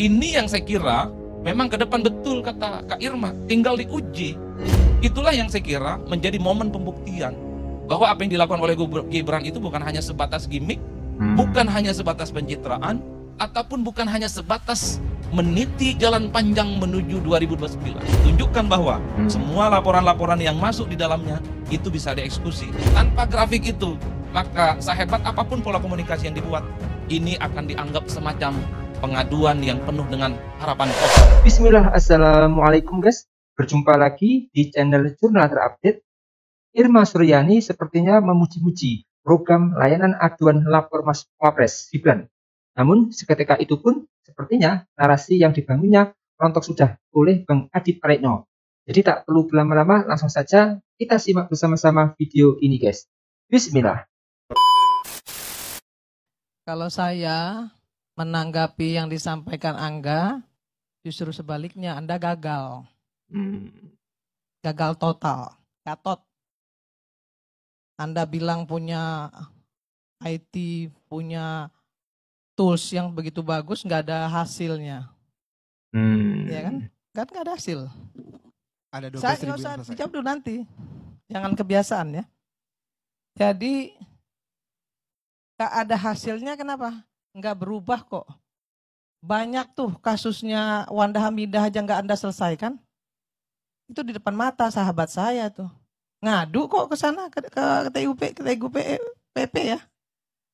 Ini yang saya kira memang ke depan betul kata Kak Irma, tinggal diuji. Itulah yang saya kira menjadi momen pembuktian bahwa apa yang dilakukan oleh Gibran itu bukan hanya sebatas gimmick, hmm. bukan hanya sebatas pencitraan, ataupun bukan hanya sebatas meniti jalan panjang menuju 2029. Tunjukkan bahwa hmm. semua laporan-laporan yang masuk di dalamnya itu bisa dieksekusi. Tanpa grafik itu, maka sehebat apapun pola komunikasi yang dibuat, ini akan dianggap semacam pengaduan yang penuh dengan harapan kosong. Bismillah, Assalamualaikum guys. Berjumpa lagi di channel Jurnal Terupdate. Irma Suryani sepertinya memuji-muji program layanan aduan lapor Mas Wapres Gibran. Namun seketika itu pun sepertinya narasi yang dibangunnya rontok sudah oleh Bang Adit Pareno. Jadi tak perlu berlama-lama, langsung saja kita simak bersama-sama video ini guys. Bismillah. Kalau saya menanggapi yang disampaikan Angga, justru sebaliknya Anda gagal. Hmm. Gagal total, gatot. Anda bilang punya IT, punya tools yang begitu bagus, nggak ada hasilnya. Hmm. Ya kan? Kan nggak ada hasil. Ada saya nggak usah dijawab dulu nanti. Jangan kebiasaan ya. Jadi nggak ada hasilnya kenapa? nggak berubah kok. Banyak tuh kasusnya Wanda Hamidah aja nggak Anda selesaikan. Itu di depan mata sahabat saya tuh. Ngadu kok ke sana ke, ke, ke TUP, ke TUP, PP ya.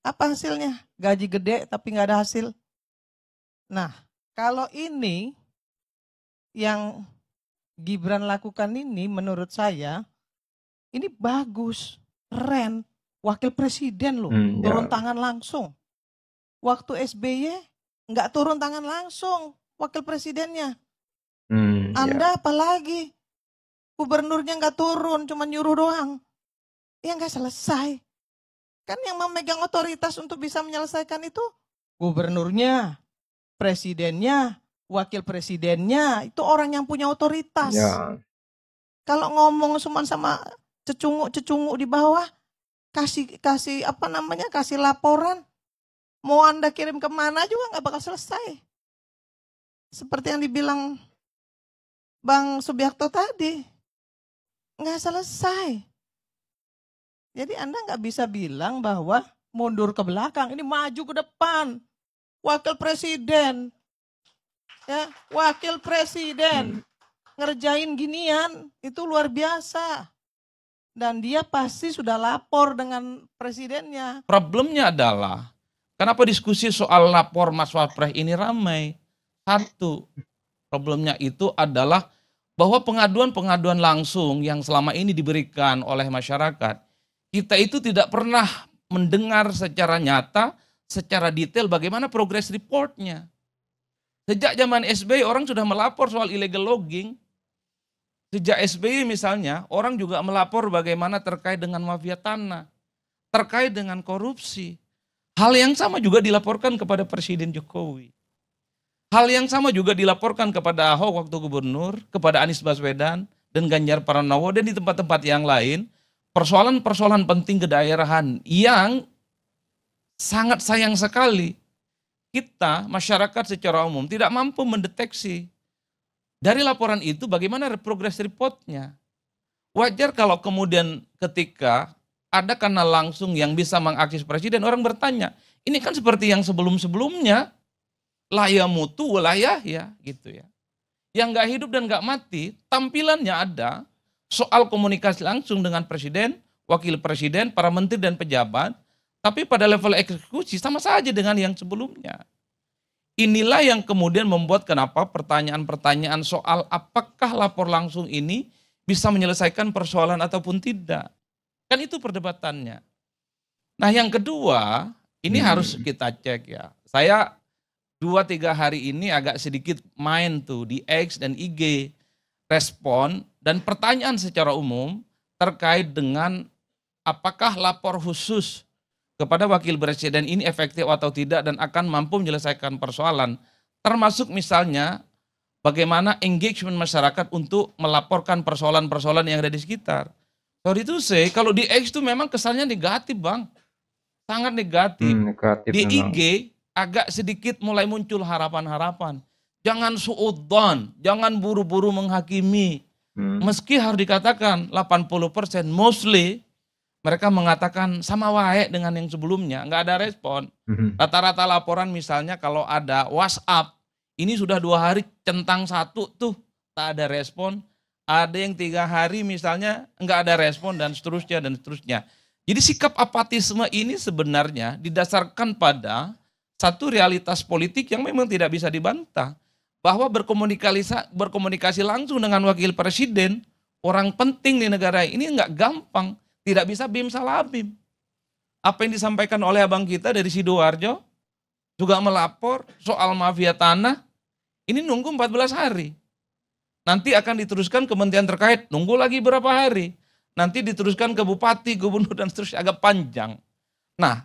Apa hasilnya? Gaji gede tapi nggak ada hasil. Nah, kalau ini yang Gibran lakukan ini menurut saya ini bagus, keren. Wakil presiden loh, hmm, ya. turun ya. tangan langsung waktu SBY nggak turun tangan langsung wakil presidennya. Hmm, Anda yeah. apalagi gubernurnya nggak turun, cuma nyuruh doang. Ya nggak selesai. Kan yang memegang otoritas untuk bisa menyelesaikan itu gubernurnya, presidennya, wakil presidennya, itu orang yang punya otoritas. Yeah. Kalau ngomong cuma sama cecunguk-cecunguk di bawah, kasih kasih apa namanya kasih laporan Mau Anda kirim kemana juga nggak bakal selesai. Seperti yang dibilang Bang Subiakto tadi. Nggak selesai. Jadi Anda nggak bisa bilang bahwa mundur ke belakang, ini maju ke depan. Wakil Presiden. Ya, wakil Presiden. Hmm. Ngerjain ginian, itu luar biasa dan dia pasti sudah lapor dengan presidennya. Problemnya adalah Kenapa diskusi soal lapor Mas Wapres ini ramai? Satu, problemnya itu adalah bahwa pengaduan-pengaduan langsung yang selama ini diberikan oleh masyarakat, kita itu tidak pernah mendengar secara nyata, secara detail bagaimana progress reportnya. Sejak zaman SBY orang sudah melapor soal illegal logging. Sejak SBY misalnya orang juga melapor bagaimana terkait dengan mafia tanah, terkait dengan korupsi. Hal yang sama juga dilaporkan kepada Presiden Jokowi. Hal yang sama juga dilaporkan kepada Ahok waktu gubernur, kepada Anies Baswedan, dan Ganjar Pranowo, dan di tempat-tempat yang lain. Persoalan-persoalan penting kedaerahan yang sangat sayang sekali kita, masyarakat secara umum, tidak mampu mendeteksi. Dari laporan itu bagaimana progress reportnya. Wajar kalau kemudian ketika ada karena langsung yang bisa mengakses presiden, orang bertanya, ini kan seperti yang sebelum-sebelumnya, laya mutu, laya ya, gitu ya. Yang nggak hidup dan nggak mati, tampilannya ada, soal komunikasi langsung dengan presiden, wakil presiden, para menteri dan pejabat, tapi pada level eksekusi sama saja dengan yang sebelumnya. Inilah yang kemudian membuat kenapa pertanyaan-pertanyaan soal apakah lapor langsung ini bisa menyelesaikan persoalan ataupun tidak. Kan itu perdebatannya. Nah yang kedua, ini hmm. harus kita cek ya. Saya dua tiga hari ini agak sedikit main tuh di X dan IG respon dan pertanyaan secara umum terkait dengan apakah lapor khusus kepada wakil presiden ini efektif atau tidak dan akan mampu menyelesaikan persoalan termasuk misalnya bagaimana engagement masyarakat untuk melaporkan persoalan-persoalan yang ada di sekitar. Sorry to say, kalau di X itu memang kesannya negatif, Bang. Sangat negatif. Hmm, negatif di memang. IG agak sedikit mulai muncul harapan-harapan. Jangan suudon, jangan buru-buru menghakimi. Hmm. Meski harus dikatakan 80% mostly mereka mengatakan sama wae dengan yang sebelumnya, nggak ada respon. Hmm. Rata-rata laporan misalnya kalau ada WhatsApp, ini sudah dua hari centang satu tuh, tak ada respon ada yang tiga hari misalnya nggak ada respon dan seterusnya dan seterusnya. Jadi sikap apatisme ini sebenarnya didasarkan pada satu realitas politik yang memang tidak bisa dibantah bahwa berkomunikasi berkomunikasi langsung dengan wakil presiden orang penting di negara ini nggak gampang, tidak bisa bim salabim. Apa yang disampaikan oleh abang kita dari sidoarjo juga melapor soal mafia tanah ini nunggu 14 hari Nanti akan diteruskan kementerian terkait, nunggu lagi berapa hari. Nanti diteruskan ke bupati, gubernur, dan seterusnya agak panjang. Nah,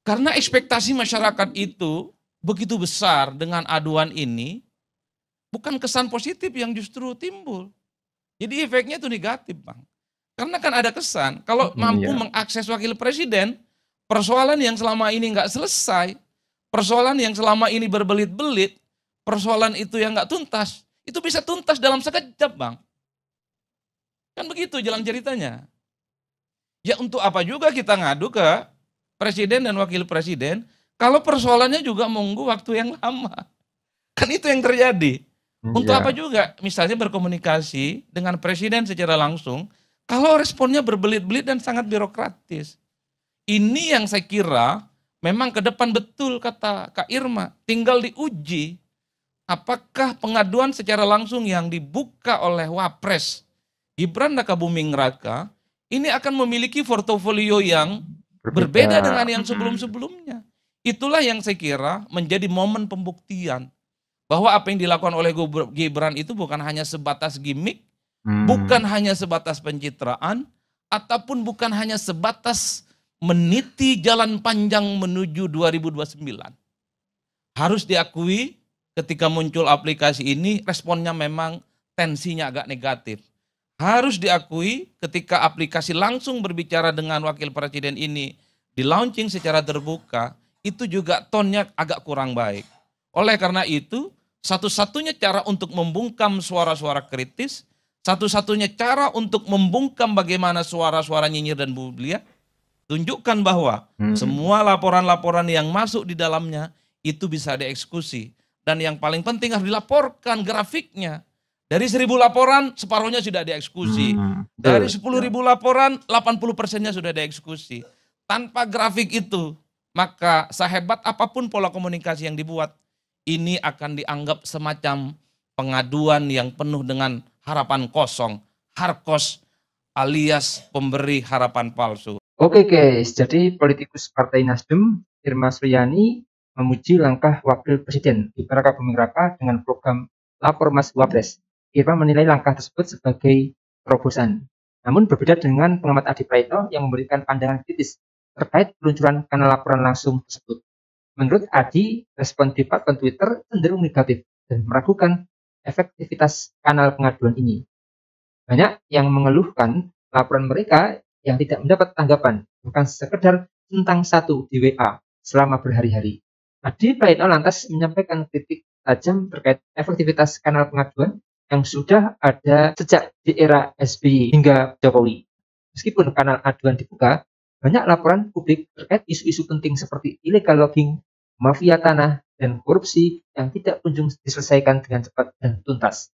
karena ekspektasi masyarakat itu begitu besar dengan aduan ini, bukan kesan positif yang justru timbul. Jadi efeknya itu negatif, Bang. Karena kan ada kesan, kalau hmm, mampu ya. mengakses wakil presiden, persoalan yang selama ini nggak selesai, persoalan yang selama ini berbelit-belit, persoalan itu yang nggak tuntas, itu bisa tuntas dalam sekejap bang. Kan begitu jalan ceritanya. Ya untuk apa juga kita ngadu ke presiden dan wakil presiden kalau persoalannya juga menunggu waktu yang lama. Kan itu yang terjadi. Hmm, untuk yeah. apa juga misalnya berkomunikasi dengan presiden secara langsung kalau responnya berbelit-belit dan sangat birokratis. Ini yang saya kira memang ke depan betul kata Kak Irma tinggal diuji apakah pengaduan secara langsung yang dibuka oleh Wapres Gibran Rakabuming Raka ini akan memiliki portofolio yang berbeda dengan yang sebelum-sebelumnya. Itulah yang saya kira menjadi momen pembuktian bahwa apa yang dilakukan oleh Gibran itu bukan hanya sebatas gimmick, hmm. bukan hanya sebatas pencitraan, ataupun bukan hanya sebatas meniti jalan panjang menuju 2029. Harus diakui ketika muncul aplikasi ini responnya memang tensinya agak negatif. Harus diakui ketika aplikasi langsung berbicara dengan wakil presiden ini di launching secara terbuka, itu juga tonnya agak kurang baik. Oleh karena itu, satu-satunya cara untuk membungkam suara-suara kritis, satu-satunya cara untuk membungkam bagaimana suara-suara nyinyir dan bulia, tunjukkan bahwa hmm. semua laporan-laporan yang masuk di dalamnya itu bisa dieksekusi dan yang paling penting harus dilaporkan grafiknya. Dari seribu laporan, separuhnya sudah dieksekusi. Hmm, hmm, Dari sepuluh ribu laporan, 80 persennya sudah dieksekusi. Tanpa grafik itu, maka sehebat apapun pola komunikasi yang dibuat, ini akan dianggap semacam pengaduan yang penuh dengan harapan kosong, harkos alias pemberi harapan palsu. Oke guys, jadi politikus Partai Nasdem, Irma Suryani, memuji langkah Wakil Presiden di Raka Buming Raka dengan program Lapor Mas Wapres. Irfan menilai langkah tersebut sebagai terobosan. Namun berbeda dengan pengamat Adi Praito yang memberikan pandangan kritis terkait peluncuran kanal laporan langsung tersebut. Menurut Adi, respon di platform Twitter cenderung negatif dan meragukan efektivitas kanal pengaduan ini. Banyak yang mengeluhkan laporan mereka yang tidak mendapat tanggapan, bukan sekedar tentang satu di WA selama berhari-hari. Adi Praitno lantas menyampaikan kritik tajam terkait efektivitas kanal pengaduan yang sudah ada sejak di era SBY hingga Jokowi. Meskipun kanal aduan dibuka, banyak laporan publik terkait isu-isu penting seperti illegal logging, mafia tanah, dan korupsi yang tidak kunjung diselesaikan dengan cepat dan tuntas.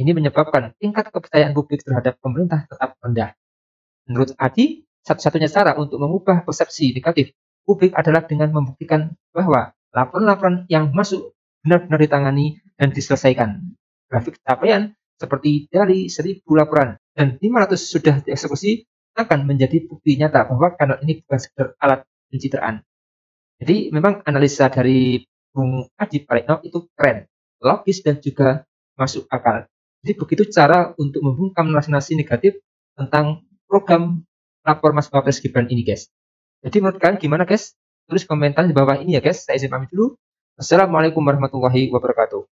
Ini menyebabkan tingkat kepercayaan publik terhadap pemerintah tetap rendah. Menurut Adi, satu-satunya cara untuk mengubah persepsi negatif publik adalah dengan membuktikan bahwa laporan-laporan yang masuk benar-benar ditangani dan diselesaikan. Grafik capaian seperti dari 1000 laporan dan 500 sudah dieksekusi akan menjadi bukti nyata bahwa kanal ini bukan sekedar alat pencitraan. Jadi memang analisa dari Bung Adi Palekno itu keren, logis dan juga masuk akal. Jadi begitu cara untuk membungkam narasi negatif tentang program lapor Mas Bapak Gibran ini, guys. Jadi menurut kalian gimana, guys? tulis komentar di bawah ini ya guys. Saya izin pamit dulu. Assalamualaikum warahmatullahi wabarakatuh.